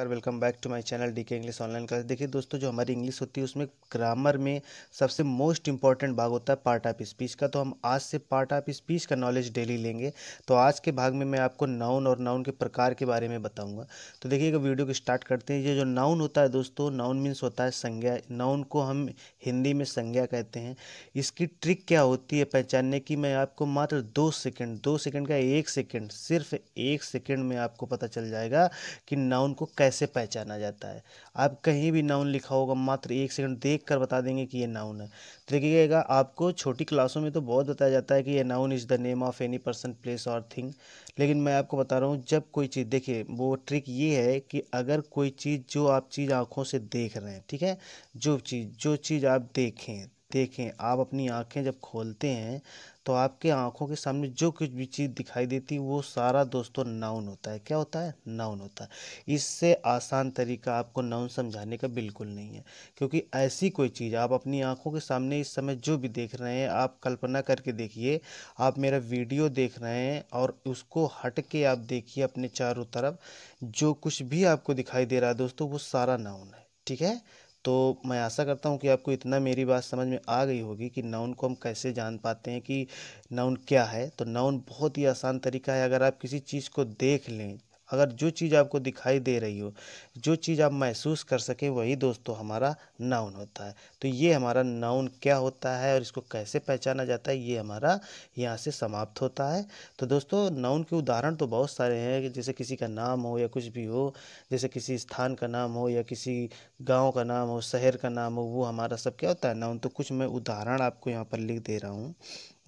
नमस्कार welcome back to my channel DK English online class देखिए दोस्तों जो हमारी इंग्लिश होती है उसमें ग्रामर में सबसे मोस्ट इंपॉर्टेंट भाग होता है पार्ट ऑफ स्पीच का तो हम आज से पार्ट ऑफ स्पीच का नॉलेज डेली लेंगे तो आज के भाग में मैं आपको नाउन और नाउन के प्रकार के बारे में बताऊंगा तो देखिए वीडियो को स्टार्ट करते हैं ये जो नाउन होता है दोस्तों नाउन मीन्स होता है संज्ञा नाउन को हम हिंदी में संज्ञा कहते हैं इसकी ट्रिक क्या होती है पहचानने की मैं आपको मात्र दो सेकेंड दो सेकेंड का एक सेकेंड सिर्फ एक सेकेंड में आपको पता चल जाएगा कि नाउन को कैसे कैसे पहचाना जाता है आप कहीं भी नाउन लिखा होगा मात्र एक सेकंड देख कर बता देंगे कि ये नाउन है तो देखिएगा आपको छोटी क्लासों में तो बहुत बताया जाता है कि ये noun is the name of any person place और थिंग लेकिन मैं आपको बता रहा हूँ जब कोई चीज़ देखिए वो ट्रिक ये है कि अगर कोई चीज़ जो आप चीज़ आँखों से देख रहे हैं ठीक है जो चीज़ जो चीज़ आप देखें देखें आप अपनी आँखें जब खोलते हैं तो आपके आँखों के सामने जो कुछ भी चीज़ दिखाई देती वो सारा दोस्तों नाउन होता है क्या होता है नाउन होता है इससे आसान तरीका आपको नाउन समझाने का बिल्कुल नहीं है क्योंकि ऐसी कोई चीज़ आप अपनी आँखों के सामने इस समय जो भी देख रहे हैं आप कल्पना करके देखिए आप मेरा वीडियो देख रहे हैं और उसको हट के आप देखिए अपने चारों तरफ जो कुछ भी आपको दिखाई दे रहा है दोस्तों वो सारा नाउन है ठीक है तो मैं आशा करता हूँ कि आपको इतना मेरी बात समझ में आ गई होगी कि नाउन को हम कैसे जान पाते हैं कि नाउन क्या है तो नाउन बहुत ही आसान तरीका है अगर आप किसी चीज़ को देख लें अगर जो चीज़ आपको दिखाई दे रही हो जो चीज़ आप महसूस कर सकें वही दोस्तों हमारा नाउन होता है तो ये हमारा नाउन क्या होता है और इसको कैसे पहचाना जाता है ये हमारा यहाँ से समाप्त होता है तो दोस्तों नाउन के उदाहरण तो बहुत सारे हैं जैसे किसी का नाम हो या कुछ भी हो जैसे किसी स्थान का नाम हो या किसी गाँव का नाम हो शहर का नाम हो वो हमारा सब क्या होता है नाउन तो कुछ मैं उदाहरण आपको यहाँ पर लिख दे रहा हूँ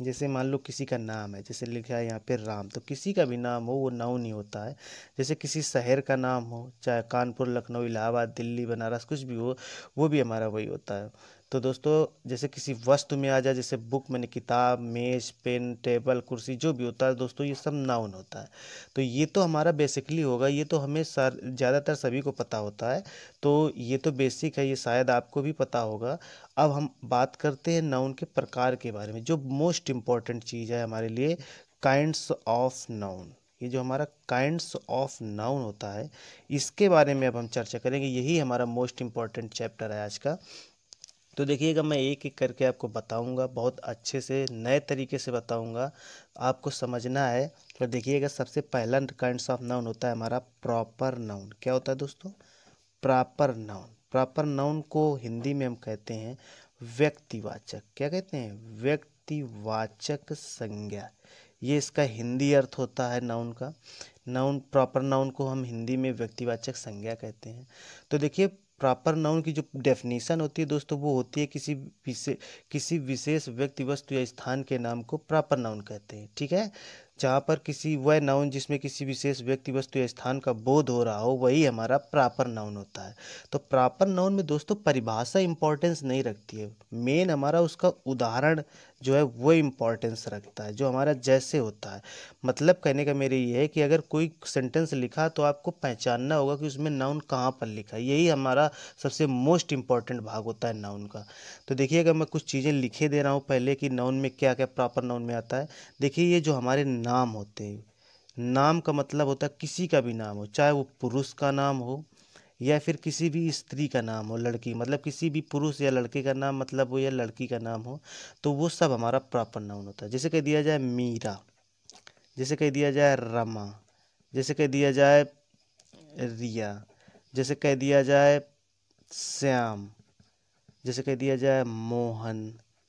जैसे मान लो किसी का नाम है जैसे लिखा है यहाँ पे राम तो किसी का भी नाम हो वो नाउन ही होता है जैसे किसी शहर का नाम हो चाहे कानपुर लखनऊ इलाहाबाद दिल्ली बनारस कुछ भी हो वो भी हमारा वही होता है तो दोस्तों जैसे किसी वस्तु में आ जाए जैसे बुक मैंने किताब मेज़ पेन टेबल कुर्सी जो भी होता है दोस्तों ये सब नाउन होता है तो ये तो हमारा बेसिकली होगा ये तो हमें सर ज़्यादातर सभी को पता होता है तो ये तो बेसिक है ये शायद आपको भी पता होगा अब हम बात करते हैं नाउन के प्रकार के बारे में जो मोस्ट इम्पॉर्टेंट चीज़ है हमारे लिए काइंड्स ऑफ नाउन ये जो हमारा काइंड्स ऑफ नाउन होता है इसके बारे में अब हम चर्चा करेंगे यही हमारा मोस्ट इम्पॉर्टेंट चैप्टर है आज का तो देखिएगा मैं एक एक करके आपको बताऊंगा बहुत अच्छे से नए तरीके से बताऊंगा आपको समझना है तो देखिएगा सबसे पहला काइंड ऑफ नाउन होता है हमारा प्रॉपर नाउन क्या होता है दोस्तों प्रॉपर नाउन प्रॉपर नाउन को हिंदी में हम कहते हैं व्यक्तिवाचक क्या कहते हैं व्यक्तिवाचक संज्ञा ये इसका हिंदी अर्थ होता है नाउन का नाउन प्रॉपर नाउन को हम हिंदी में व्यक्तिवाचक संज्ञा कहते हैं तो देखिए प्रॉपर नाउन की जो डेफिनेशन होती है दोस्तों वो होती है किसी विशेष किसी विशेष व्यक्ति वस्तु या स्थान के नाम को प्रॉपर नाउन कहते हैं ठीक है जहाँ पर किसी वह नाउन जिसमें किसी विशेष व्यक्ति वस्तु या स्थान का बोध हो रहा हो वही हमारा प्रॉपर नाउन होता है तो प्रॉपर नाउन में दोस्तों परिभाषा इंपॉर्टेंस नहीं रखती है मेन हमारा उसका उदाहरण जो है वो इम्पॉर्टेंस रखता है जो हमारा जैसे होता है मतलब कहने का मेरे ये है कि अगर कोई सेंटेंस लिखा तो आपको पहचानना होगा कि उसमें नाउन कहाँ पर लिखा है यही हमारा सबसे मोस्ट इम्पॉर्टेंट भाग होता है नाउन का तो अगर मैं कुछ चीज़ें लिखे दे रहा हूँ पहले कि नाउन में क्या क्या प्रॉपर नाउन में आता है देखिए ये जो हमारे ना नाम होते हैं नाम का मतलब होता है किसी का भी नाम हो चाहे वो पुरुष का नाम हो या फिर किसी भी स्त्री का नाम हो लड़की मतलब किसी भी पुरुष या लड़के का नाम मतलब हो या लड़की का नाम हो तो वो सब हमारा प्रॉपर नाउन होता है जैसे कह दिया जाए मीरा जैसे कह दिया जाए रमा जैसे कह दिया जाए रिया जैसे कह दिया जाए श्याम जैसे कह दिया जाए मोहन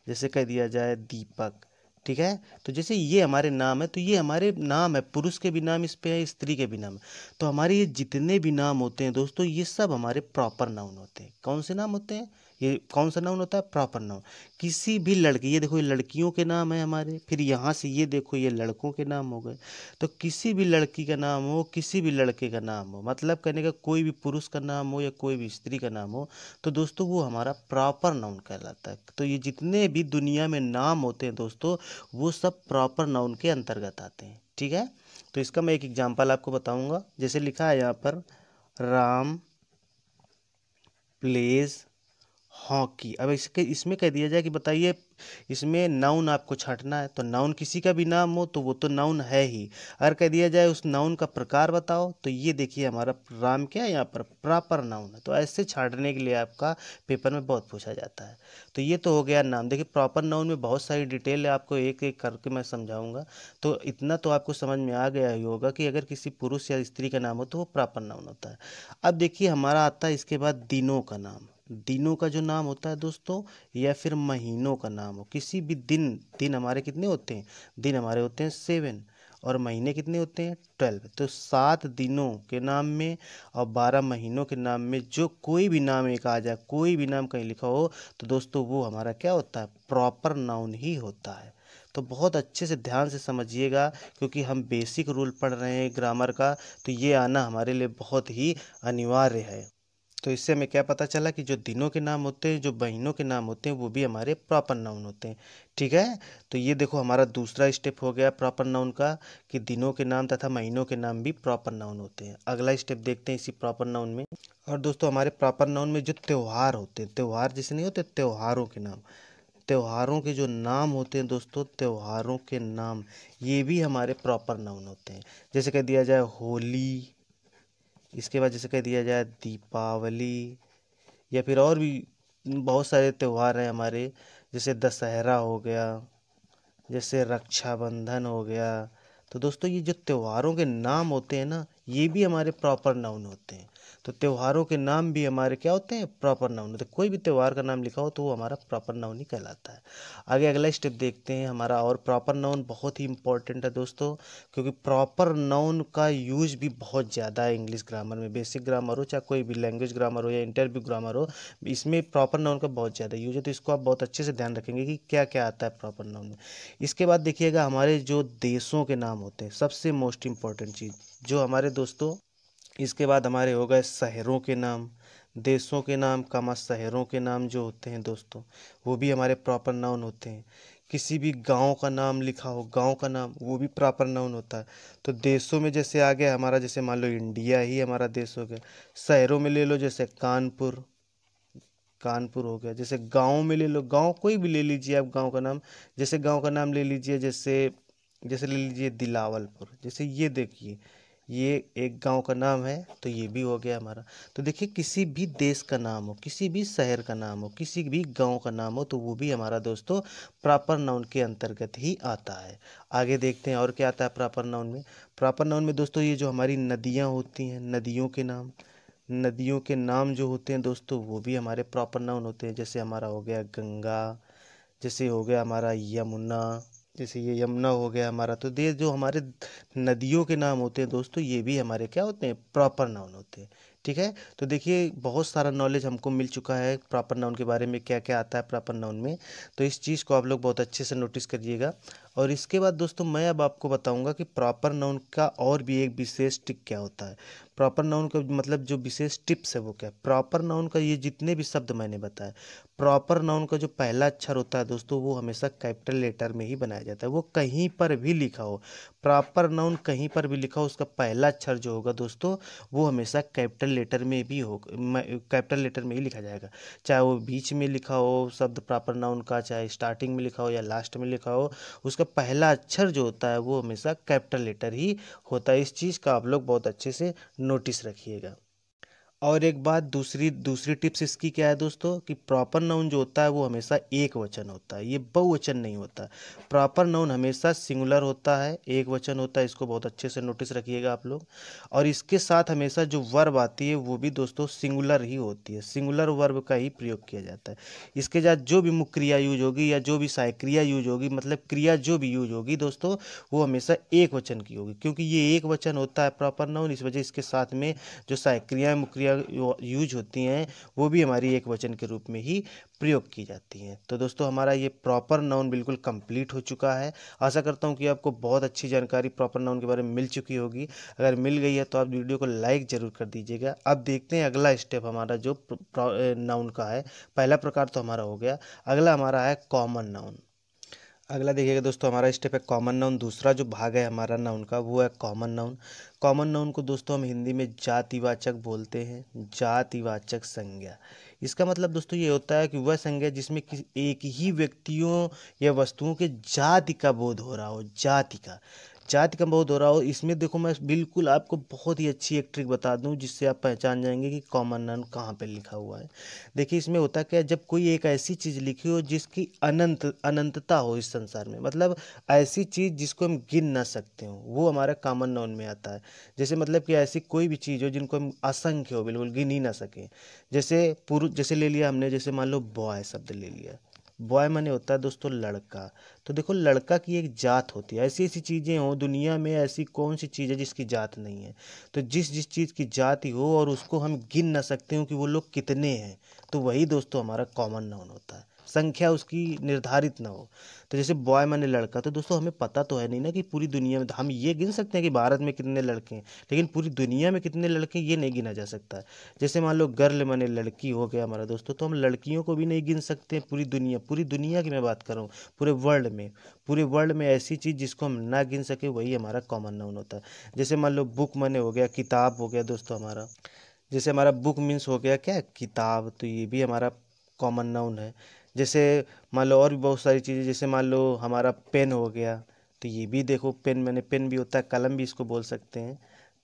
जैसे कह दिया जाए दीपक ठीक है तो जैसे ये हमारे नाम है तो ये हमारे नाम है पुरुष के भी नाम इस पे है स्त्री के भी नाम है तो हमारे ये जितने भी नाम होते हैं दोस्तों ये सब हमारे प्रॉपर नाउन होते हैं कौन से नाम होते हैं ये कौन सा नाउन होता है प्रॉपर नाउन किसी भी लड़की ये देखो ये लड़कियों के नाम है हमारे फिर यहाँ से ये देखो ये लड़कों के नाम हो गए तो किसी भी लड़की का नाम हो किसी भी लड़के का नाम हो मतलब कहने का कोई भी पुरुष का नाम हो या कोई भी स्त्री का नाम हो तो दोस्तों वो हमारा प्रॉपर नाउन कहलाता है तो ये जितने भी दुनिया में नाम होते हैं दोस्तों वो सब प्रॉपर नाउन के अंतर्गत आते हैं ठीक है तो इसका मैं एक एग्जाम्पल आपको बताऊंगा जैसे लिखा है यहाँ पर राम प्लेज हॉकी अब इसके इसमें कह दिया जाए कि बताइए इसमें नाउन आपको छाँटना है तो नाउन किसी का भी नाम हो तो वो तो नाउन है ही अगर कह दिया जाए उस नाउन का प्रकार बताओ तो ये देखिए हमारा राम क्या है यहाँ पर प्रॉपर नाउन है तो ऐसे छाँटने के लिए आपका पेपर में बहुत पूछा जाता है तो ये तो हो गया नाम देखिए प्रॉपर नाउन में बहुत सारी डिटेल है आपको एक एक करके मैं समझाऊँगा तो इतना तो आपको समझ में आ गया ही होगा कि अगर किसी पुरुष या स्त्री का नाम हो तो वो प्रॉपर नाउन होता है अब देखिए हमारा आता है इसके बाद दिनों का नाम दिनों का जो नाम होता है दोस्तों या फिर महीनों का नाम हो किसी भी दिन दिन हमारे कितने होते हैं दिन हमारे होते हैं सेवन और महीने कितने होते हैं ट्वेल्व तो सात दिनों के नाम में और बारह महीनों के नाम में जो कोई भी नाम एक आ जाए कोई भी नाम कहीं लिखा हो तो दोस्तों वो हमारा क्या होता है प्रॉपर नाउन ही होता है तो बहुत अच्छे से ध्यान से समझिएगा क्योंकि हम बेसिक रूल पढ़ रहे हैं ग्रामर का तो ये आना हमारे लिए बहुत ही अनिवार्य है तो इससे हमें क्या पता चला कि जो दिनों के नाम होते हैं जो महीनों के नाम होते हैं वो भी हमारे प्रॉपर नाउन होते हैं ठीक है तो ये देखो हमारा दूसरा स्टेप हो गया प्रॉपर नाउन का कि दिनों के नाम तथा महीनों के नाम भी प्रॉपर नाउन होते हैं अगला स्टेप देखते हैं इसी प्रॉपर नाउन में और दोस्तों हमारे प्रॉपर नाउन में जो त्यौहार होते हैं त्यौहार जैसे नहीं होते त्यौहारों के नाम त्यौहारों के जो नाम होते हैं दोस्तों त्यौहारों के नाम ये भी हमारे प्रॉपर नाउन होते हैं जैसे कह दिया जाए होली इसके बाद जैसे कह दिया जाए दीपावली या फिर और भी बहुत सारे त्यौहार हैं हमारे जैसे दशहरा हो गया जैसे रक्षाबंधन हो गया तो दोस्तों ये जो त्यौहारों के नाम होते हैं ना ये भी हमारे प्रॉपर नाउन होते हैं तो त्योहारों के नाम भी हमारे क्या होते हैं प्रॉपर नाउन होते हैं कोई भी त्यौहार का नाम लिखा हो तो वो हमारा प्रॉपर नाउन ही कहलाता है आगे अगला स्टेप देखते हैं हमारा और प्रॉपर नाउन बहुत ही इंपॉर्टेंट है दोस्तों क्योंकि प्रॉपर नाउन का यूज भी बहुत ज़्यादा है इंग्लिश ग्रामर में बेसिक ग्रामर हो चाहे कोई भी लैंग्वेज ग्रामर हो या इंटरव्यू ग्रामर हो इसमें प्रॉपर नाउन का बहुत ज़्यादा यूज है तो इसको आप बहुत अच्छे से ध्यान रखेंगे कि क्या क्या आता है प्रॉपर नाउन में इसके बाद देखिएगा हमारे जो देशों के नाम होते हैं सबसे मोस्ट इंपॉर्टेंट चीज़ जो हमारे दोस्तों इसके बाद हमारे हो गए शहरों के नाम देशों के नाम कमा शहरों के नाम जो होते हैं दोस्तों वो भी हमारे प्रॉपर नाउन होते हैं किसी भी गांव का नाम लिखा हो गांव का नाम वो भी प्रॉपर नाउन होता है तो देशों में जैसे आ गया हमारा जैसे मान लो इंडिया ही हमारा देश हो गया शहरों में ले लो जैसे कानपुर कानपुर हो गया जैसे गांव में ले लो गांव कोई भी ले लीजिए आप गांव का नाम जैसे गांव का नाम ले लीजिए जैसे जैसे ले लीजिए दिलावलपुर जैसे ये देखिए ये एक गांव का नाम है तो ये भी हो गया हमारा तो देखिए किसी भी देश का नाम हो किसी भी शहर का नाम हो किसी भी गांव का नाम हो तो वो भी हमारा दोस्तों प्रॉपर नाउन के अंतर्गत ही आता है आगे देखते हैं और क्या आता है प्रॉपर नाउन में प्रॉपर नाउन में दोस्तों ये जो हमारी नदियाँ होती हैं नदियों के नाम नदियों के नाम जो होते हैं दोस्तों वो भी हमारे प्रॉपर नाउन होते हैं जैसे हमारा हो गया गंगा जैसे हो गया हमारा यमुना जैसे ये यमुना हो गया हमारा तो ये जो हमारे नदियों के नाम होते हैं दोस्तों ये भी हमारे क्या होते हैं प्रॉपर नाउन होते हैं ठीक है तो देखिए बहुत सारा नॉलेज हमको मिल चुका है प्रॉपर नाउन के बारे में क्या क्या आता है प्रॉपर नाउन में तो इस चीज़ को आप लोग बहुत अच्छे से नोटिस करिएगा और इसके बाद दोस्तों मैं अब आपको बताऊंगा कि प्रॉपर नाउन का और भी एक विशेष टिप क्या होता है प्रॉपर नाउन का मतलब जो विशेष टिप्स है वो क्या है प्रॉपर नाउन का ये जितने भी शब्द मैंने बताया प्रॉपर नाउन का जो पहला अक्षर होता है दोस्तों वो हमेशा कैपिटल लेटर में ही बनाया जाता है वो कहीं पर भी लिखा हो प्रॉपर नाउन कहीं पर भी लिखा हो उसका पहला अक्षर जो होगा दोस्तों वो हमेशा कैपिटल लेटर में भी हो कैपिटल लेटर में ही लिखा जाएगा चाहे वो बीच में लिखा हो शब्द प्रॉपर नाउन का चाहे स्टार्टिंग में लिखा हो या लास्ट में लिखा हो उसका उसका पहला अक्षर जो होता है वो हमेशा कैपिटल लेटर ही होता है इस चीज़ का आप लोग बहुत अच्छे से नोटिस रखिएगा और एक बात दूसरी दूसरी टिप्स इसकी क्या है दोस्तों कि प्रॉपर नाउन जो होता है वो हमेशा एक वचन होता है ये बहुवचन नहीं होता प्रॉपर नाउन हमेशा सिंगुलर होता है एक वचन होता है इसको बहुत अच्छे से नोटिस रखिएगा आप लोग और इसके साथ हमेशा जो वर्ब आती है वो भी दोस्तों सिंगुलर ही होती है सिंगुलर वर्ब का ही प्रयोग किया जाता है इसके साथ जो भी मुख्य क्रिया यूज होगी या जो भी सायक्रिया यूज होगी मतलब क्रिया जो भी यूज होगी दोस्तों वो हमेशा एक वचन की होगी क्योंकि ये एक वचन होता है प्रॉपर नाउन इस वजह इसके साथ में जो सायक्रिया मुक्रिया क्रिया यूज होती हैं वो भी हमारी एक वचन के रूप में ही प्रयोग की जाती हैं तो दोस्तों हमारा ये प्रॉपर नाउन बिल्कुल कंप्लीट हो चुका है आशा करता हूँ कि आपको बहुत अच्छी जानकारी प्रॉपर नाउन के बारे में मिल चुकी होगी अगर मिल गई है तो आप वीडियो को लाइक ज़रूर कर दीजिएगा अब देखते हैं अगला स्टेप हमारा जो नाउन का है पहला प्रकार तो हमारा हो गया अगला हमारा है कॉमन नाउन अगला देखिएगा दोस्तों हमारा स्टेप है कॉमन नाउन दूसरा जो भाग है हमारा नाउन का वो है कॉमन नाउन कॉमन नाउन को दोस्तों हम हिंदी में जातिवाचक बोलते हैं जातिवाचक संज्ञा इसका मतलब दोस्तों ये होता है कि वह संज्ञा जिसमें किसी एक ही व्यक्तियों या वस्तुओं के जाति का बोध हो रहा हो जाति का जाति का बहुत हो रहा हो इसमें देखो मैं बिल्कुल आपको बहुत ही अच्छी एक ट्रिक बता दूं जिससे आप पहचान जाएंगे कि कॉमन नन कहाँ पे लिखा हुआ है देखिए इसमें होता क्या है जब कोई एक ऐसी चीज़ लिखी हो जिसकी अनंत अनंतता हो इस संसार में मतलब ऐसी चीज़ जिसको हम गिन ना सकते हो वो हमारा कॉमन नॉन में आता है जैसे मतलब कि ऐसी कोई भी चीज़ हो जिनको हम असंख्य हो बिल्कुल गिन ही ना सकें जैसे पुरुष जैसे ले लिया हमने जैसे मान लो बॉय शब्द ले लिया बॉय माने होता है दोस्तों लड़का तो देखो लड़का की एक जात होती है ऐसी ऐसी चीज़ें हों दुनिया में ऐसी कौन सी चीज़ है जिसकी जात नहीं है तो जिस जिस चीज़ की जाति हो और उसको हम गिन ना सकते हो कि वो लोग कितने हैं तो वही दोस्तों हमारा कॉमन नाउन होता है संख्या उसकी निर्धारित ना हो तो जैसे बॉय माने लड़का तो दोस्तों हमें पता तो है नहीं ना कि पूरी दुनिया में हम ये गिन सकते हैं कि भारत में कितने लड़के हैं लेकिन पूरी दुनिया में कितने लड़के हैं ये नहीं गिना जा सकता जैसे मान लो गर्ल माने लड़की हो गया हमारा दोस्तों तो हम लड़कियों को भी नहीं गिन सकते पूरी दुनिया पूरी दुनिया की मैं बात कर रहा हूँ पूरे वर्ल्ड में पूरे वर्ल्ड में ऐसी चीज़ जिसको हम ना गिन सके वही हमारा कॉमन नाउन होता है जैसे मान लो बुक माने हो गया किताब हो गया दोस्तों हमारा जैसे हमारा बुक मीन्स हो गया क्या किताब तो ये भी हमारा कॉमन नाउन है जैसे मान लो और भी बहुत सारी चीज़ें जैसे मान लो हमारा पेन हो गया तो ये भी देखो पेन मैंने पेन भी होता है कलम भी इसको बोल सकते हैं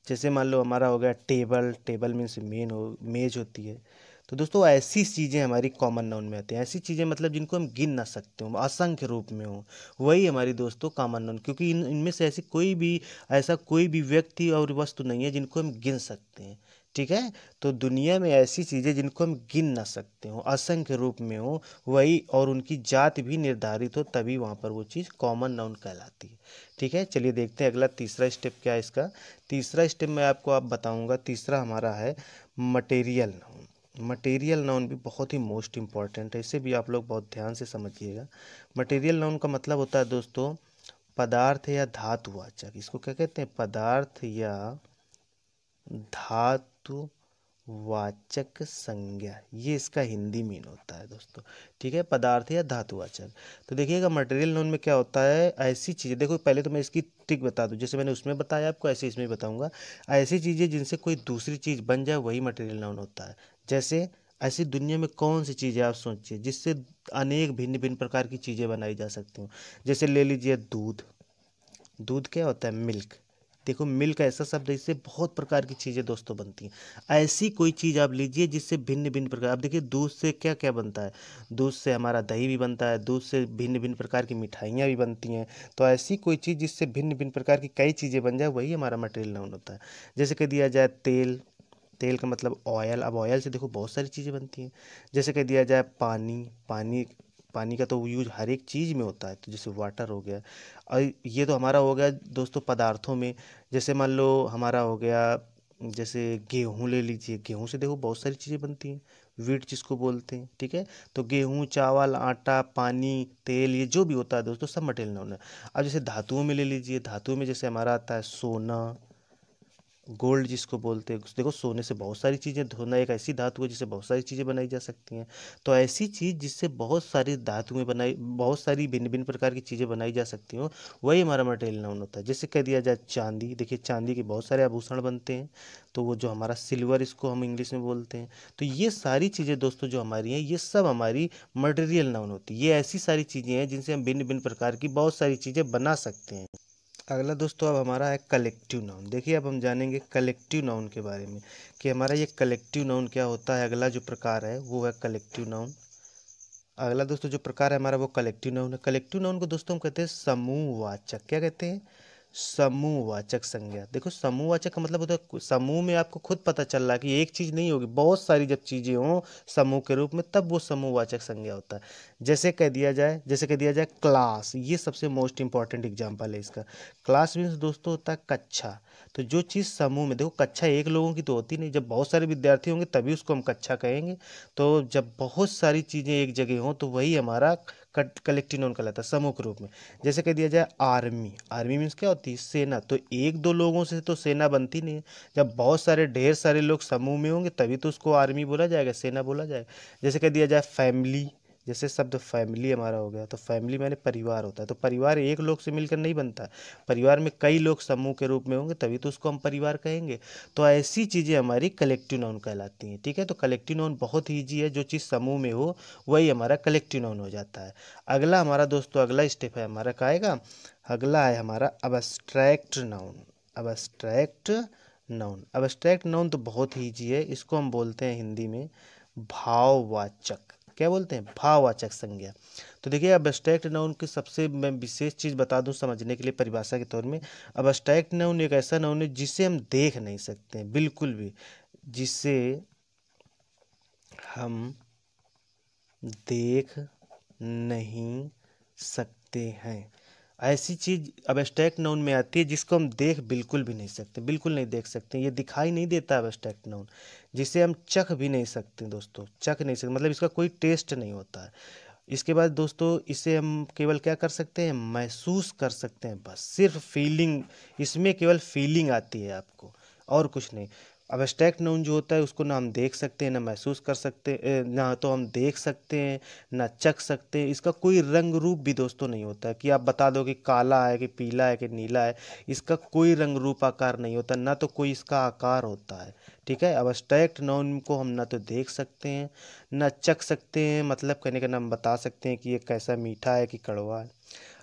जैसे मान लो हमारा हो गया टेबल टेबल मीन्स मेन हो मेज होती है तो दोस्तों ऐसी चीज़ें हमारी कॉमन नाउन में आती हैं ऐसी चीज़ें मतलब जिनको हम गिन ना सकते हो असंख्य रूप में हों वही हमारी दोस्तों कॉमन नाउन क्योंकि इन इनमें से ऐसी कोई भी ऐसा कोई भी व्यक्ति और वस्तु नहीं है जिनको हम गिन सकते हैं ठीक है तो दुनिया में ऐसी चीज़ें जिनको हम गिन ना सकते हों असंख्य रूप में हो वही और उनकी जात भी निर्धारित हो तभी वहाँ पर वो चीज़ कॉमन नाउन कहलाती है ठीक है चलिए देखते हैं अगला तीसरा स्टेप क्या है इसका तीसरा स्टेप मैं आपको आप बताऊँगा तीसरा हमारा है मटेरियल नाउन मटेरियल नाउन भी बहुत ही मोस्ट इम्पॉर्टेंट है इसे भी आप लोग बहुत ध्यान से समझिएगा मटेरियल नाउन का मतलब होता है दोस्तों पदार्थ या धातुवाचक इसको क्या कहते हैं पदार्थ या धातुवाचक संज्ञा ये इसका हिंदी मीन होता है दोस्तों ठीक है पदार्थ या धातुवाचक तो देखिएगा मटेरियल नोन में क्या होता है ऐसी चीज़ें देखो पहले तो मैं इसकी ट्रिक बता दूँ जैसे मैंने उसमें बताया आपको ऐसे इसमें बताऊँगा ऐसी चीज़ें जिनसे कोई दूसरी चीज़ बन जाए वही मटेरियल नोन होता है जैसे ऐसी दुनिया में कौन सी चीज़ें आप सोचिए जिससे अनेक भिन्न भिन्न प्रकार की चीज़ें बनाई जा सकती हूँ जैसे ले लीजिए दूध दूध क्या होता है मिल्क देखो मिल्क ऐसा शब्द है इससे बहुत प्रकार की चीज़ें दोस्तों बनती हैं ऐसी कोई चीज़ आप लीजिए जिससे भिन्न भिन्न प्रकार आप देखिए दूध से क्या क्या बनता है दूध से हमारा दही भी बनता है दूध से भिन्न भिन्न प्रकार की मिठाइयाँ भी बनती हैं तो ऐसी कोई चीज़ जिससे भिन्न भिन्न प्रकार की कई चीज़ें बन जाए वही हमारा मटेरियल नाउन होता है जैसे कह दिया जाए तेल तेल का मतलब ऑयल अब ऑयल से देखो बहुत सारी चीज़ें बनती हैं जैसे कह दिया जाए पानी पानी पानी का तो यूज हर एक चीज़ में होता है तो जैसे वाटर हो गया और ये तो हमारा हो गया दोस्तों पदार्थों में जैसे मान लो हमारा हो गया जैसे गेहूँ ले लीजिए गेहूँ से देखो बहुत सारी चीज़ें बनती हैं वीट जिसको बोलते हैं ठीक है तो गेहूँ चावल आटा पानी तेल ये जो भी होता है दोस्तों सब मटेरियल होना अब जैसे धातुओं में ले लीजिए धातुओं में जैसे हमारा आता है सोना गोल्ड जिसको बोलते हैं देखो सोने से बहुत सारी चीज़ें धोना एक ऐसी धातु है जिससे बहुत सारी चीज़ें बनाई जा सकती हैं तो ऐसी चीज़ जिससे बहुत सारी धातुएं बनाई बहुत सारी भिन्न भिन्न प्रकार की चीज़ें बनाई जा सकती हों वही हमारा मटेरियल नाउन होता है जैसे कह दिया जाए चांदी देखिए चांदी के बहुत सारे आभूषण बनते हैं तो वो जो हमारा सिल्वर इसको हम इंग्लिश में बोलते हैं तो ये सारी चीज़ें दोस्तों जो हमारी हैं ये सब हमारी मटेरियल नाउन होती है ये ऐसी सारी चीज़ें हैं जिनसे हम भिन्न भिन्न प्रकार की बहुत सारी चीज़ें बना सकते हैं अगला दोस्तों अब हमारा है कलेक्टिव नाउन देखिए अब हम जानेंगे कलेक्टिव नाउन के बारे में कि हमारा ये कलेक्टिव नाउन क्या होता है अगला जो प्रकार है वो है कलेक्टिव नाउन अगला दोस्तों जो प्रकार है हमारा वो कलेक्टिव नाउन है कलेक्टिव नाउन को दोस्तों हम कहते हैं समूहवाचक क्या कहते हैं समूहवाचक संज्ञा देखो समूहवाचक का मतलब होता है समूह में आपको खुद पता चल रहा है कि एक चीज़ नहीं होगी बहुत सारी जब चीज़ें हों समूह के रूप में तब वो समूहवाचक संज्ञा होता है जैसे कह दिया जाए जैसे कह दिया जाए क्लास ये सबसे मोस्ट इंपॉर्टेंट एग्जाम्पल है इसका क्लास मीन्स दोस्तों होता है कक्षा तो जो चीज़ समूह में देखो कक्षा एक लोगों की तो होती नहीं जब बहुत सारे विद्यार्थी होंगे तभी उसको हम कक्षा कहेंगे तो जब बहुत सारी चीज़ें एक जगह हों तो वही हमारा कलेक्टिव नॉन कहलाता है समूह के रूप में जैसे कह दिया जाए आर्मी आर्मी मीन्स क्या होती है सेना तो एक दो लोगों से तो सेना बनती नहीं है जब बहुत सारे ढेर सारे लोग समूह में होंगे तभी तो उसको आर्मी बोला जाएगा सेना बोला जाएगा जैसे कह दिया जाए फैमिली जैसे शब्द फैमिली हमारा हो गया तो फैमिली मैंने परिवार होता है तो परिवार एक लोग से मिलकर नहीं बनता परिवार में कई लोग समूह के रूप में होंगे तभी तो उसको हम परिवार कहेंगे तो ऐसी चीज़ें हमारी कलेक्टिव नाउन कहलाती हैं ठीक है तो कलेक्टिव नाउन बहुत ईजी है जो चीज़ समूह में हो वही हमारा कलेक्टिव नाउन हो जाता है अगला हमारा दोस्तों अगला स्टेप है हमारा का आएगा अगला है हमारा abstract noun abstract noun abstract noun तो बहुत ईजी है इसको हम बोलते हैं हिंदी में भाववाचक क्या बोलते हैं भाववाचक संज्ञा तो देखिए अबस्ट्रैक्ट नाउन की सबसे मैं विशेष चीज़ बता दूं समझने के लिए परिभाषा के तौर में अबस्ट्रैक्ट नाउन एक ऐसा नाउन है जिसे हम देख नहीं सकते हैं बिल्कुल भी जिसे हम देख नहीं सकते हैं ऐसी चीज़ अब एस्ट्रैक्ट नाउन में आती है जिसको हम देख बिल्कुल भी नहीं सकते बिल्कुल नहीं देख सकते ये दिखाई नहीं देता अब एस्ट्रैक्ट नाउन जिसे हम चख भी नहीं सकते दोस्तों चख नहीं सकते मतलब इसका कोई टेस्ट नहीं होता है इसके बाद दोस्तों इसे हम केवल क्या कर सकते हैं महसूस कर सकते हैं बस सिर्फ फीलिंग इसमें केवल फीलिंग आती है आपको और कुछ नहीं अबस्ट्रैक्ट नाउन जो होता है उसको ना हम देख सकते हैं ना महसूस कर सकते ना तो हम देख सकते हैं ना चख सकते हैं इसका कोई रंग रूप भी दोस्तों नहीं होता कि आप बता दो कि काला है कि पीला है कि नीला है इसका कोई रंग रूप आकार नहीं होता ना तो कोई इसका आकार होता है ठीक है अबस्ट्रैक्ट नाउन को हम ना तो देख सकते हैं ना चख सकते हैं मतलब कहने का ना हम बता सकते हैं कि ये कैसा मीठा है कि कड़वा है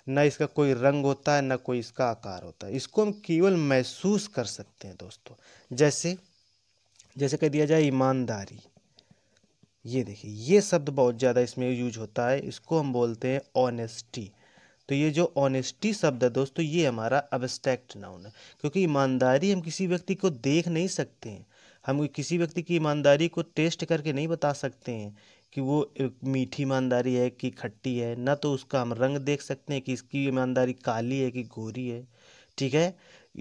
ना इसका कोई रंग होता है ना कोई इसका आकार होता है इसको हम केवल महसूस कर सकते हैं दोस्तों जैसे जैसे कह दिया जाए ईमानदारी ये देखिए ये शब्द बहुत ज़्यादा इसमें यूज होता है इसको हम बोलते हैं ऑनेस्टी तो ये जो ऑनेस्टी शब्द है दोस्तों ये हमारा अबस्ट्रैक्ट नाउन है क्योंकि ईमानदारी हम किसी व्यक्ति को देख नहीं सकते हैं हम किसी व्यक्ति की ईमानदारी को टेस्ट करके नहीं बता सकते हैं कि वो मीठी ईमानदारी है कि खट्टी है ना तो उसका हम रंग देख सकते हैं कि इसकी ईमानदारी काली है कि गोरी है ठीक है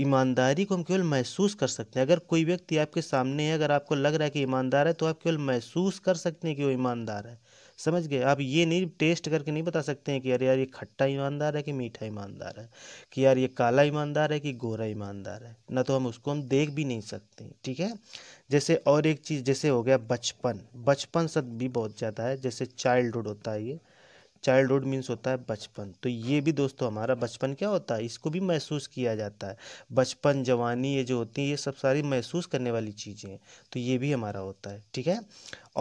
ईमानदारी को हम केवल महसूस कर सकते हैं अगर कोई व्यक्ति आपके सामने है अगर आपको लग रहा है कि ईमानदार है तो आप केवल महसूस कर सकते हैं कि वो ईमानदार है समझ गए आप ये नहीं टेस्ट करके नहीं बता सकते हैं कि यार यार ये खट्टा ईमानदार है कि मीठा ईमानदार है कि यार ये काला ईमानदार है कि गोरा ईमानदार है ना तो हम उसको हम देख भी नहीं सकते ठीक है जैसे और एक चीज़ जैसे हो गया बचपन बचपन सद भी बहुत ज़्यादा है जैसे चाइल्डहुड होता है ये चाइल्डहुड मीन्स होता है बचपन तो ये भी दोस्तों हमारा बचपन क्या होता है इसको भी महसूस किया जाता है बचपन जवानी ये जो होती है ये सब सारी महसूस करने वाली चीज़ें हैं तो ये भी हमारा होता है ठीक है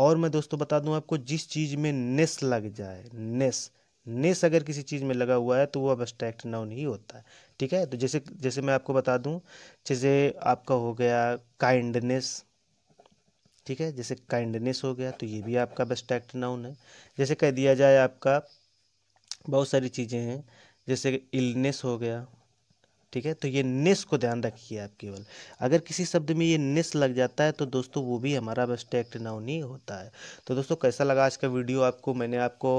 और मैं दोस्तों बता दूँ आपको जिस चीज़ में नेस लग जाए नेस नेस अगर किसी चीज़ में लगा हुआ है तो वो अबस्ट्रैक्ट नाउन ही होता है ठीक है तो जैसे जैसे मैं आपको बता दूँ जैसे आपका हो गया काइंडनेस ठीक है जैसे काइंडनेस हो गया तो ये भी आपका बेस्ट एक्ट नाउन है जैसे कह दिया जाए आपका बहुत सारी चीज़ें हैं जैसे इलनेस हो गया ठीक है तो ये नेस को ध्यान रखिए आप केवल अगर किसी शब्द में ये नेस लग जाता है तो दोस्तों वो भी हमारा बेस्ट एक्ट नाउन ही होता है तो दोस्तों कैसा लगा आज का वीडियो आपको मैंने आपको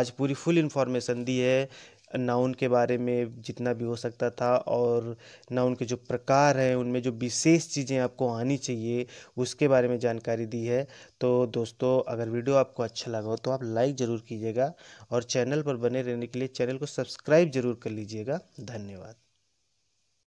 आज पूरी फुल इन्फॉर्मेशन दी है नाउन के बारे में जितना भी हो सकता था और नाउन के जो प्रकार हैं उनमें जो विशेष चीज़ें आपको आनी चाहिए उसके बारे में जानकारी दी है तो दोस्तों अगर वीडियो आपको अच्छा लगा हो तो आप लाइक ज़रूर कीजिएगा और चैनल पर बने रहने के लिए चैनल को सब्सक्राइब ज़रूर कर लीजिएगा धन्यवाद